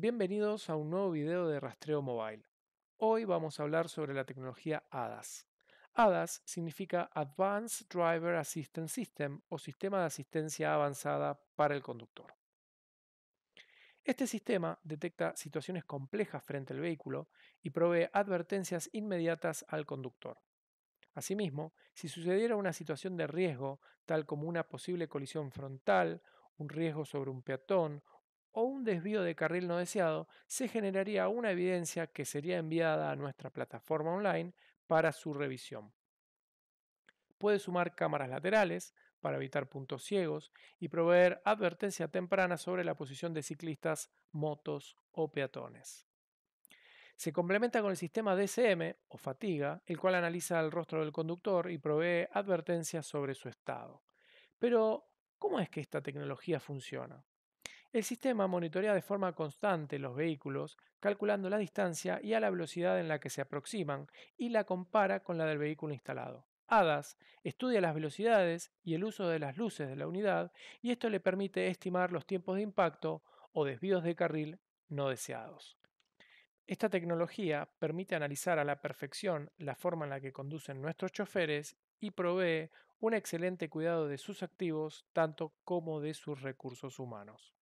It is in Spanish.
Bienvenidos a un nuevo video de Rastreo Mobile. Hoy vamos a hablar sobre la tecnología ADAS. ADAS significa Advanced Driver Assistance System o Sistema de Asistencia Avanzada para el Conductor. Este sistema detecta situaciones complejas frente al vehículo y provee advertencias inmediatas al conductor. Asimismo, si sucediera una situación de riesgo, tal como una posible colisión frontal, un riesgo sobre un peatón o un desvío de carril no deseado, se generaría una evidencia que sería enviada a nuestra plataforma online para su revisión. Puede sumar cámaras laterales para evitar puntos ciegos y proveer advertencia temprana sobre la posición de ciclistas, motos o peatones. Se complementa con el sistema DCM o fatiga, el cual analiza el rostro del conductor y provee advertencias sobre su estado. Pero, ¿cómo es que esta tecnología funciona? El sistema monitorea de forma constante los vehículos, calculando la distancia y a la velocidad en la que se aproximan y la compara con la del vehículo instalado. ADAS estudia las velocidades y el uso de las luces de la unidad y esto le permite estimar los tiempos de impacto o desvíos de carril no deseados. Esta tecnología permite analizar a la perfección la forma en la que conducen nuestros choferes y provee un excelente cuidado de sus activos tanto como de sus recursos humanos.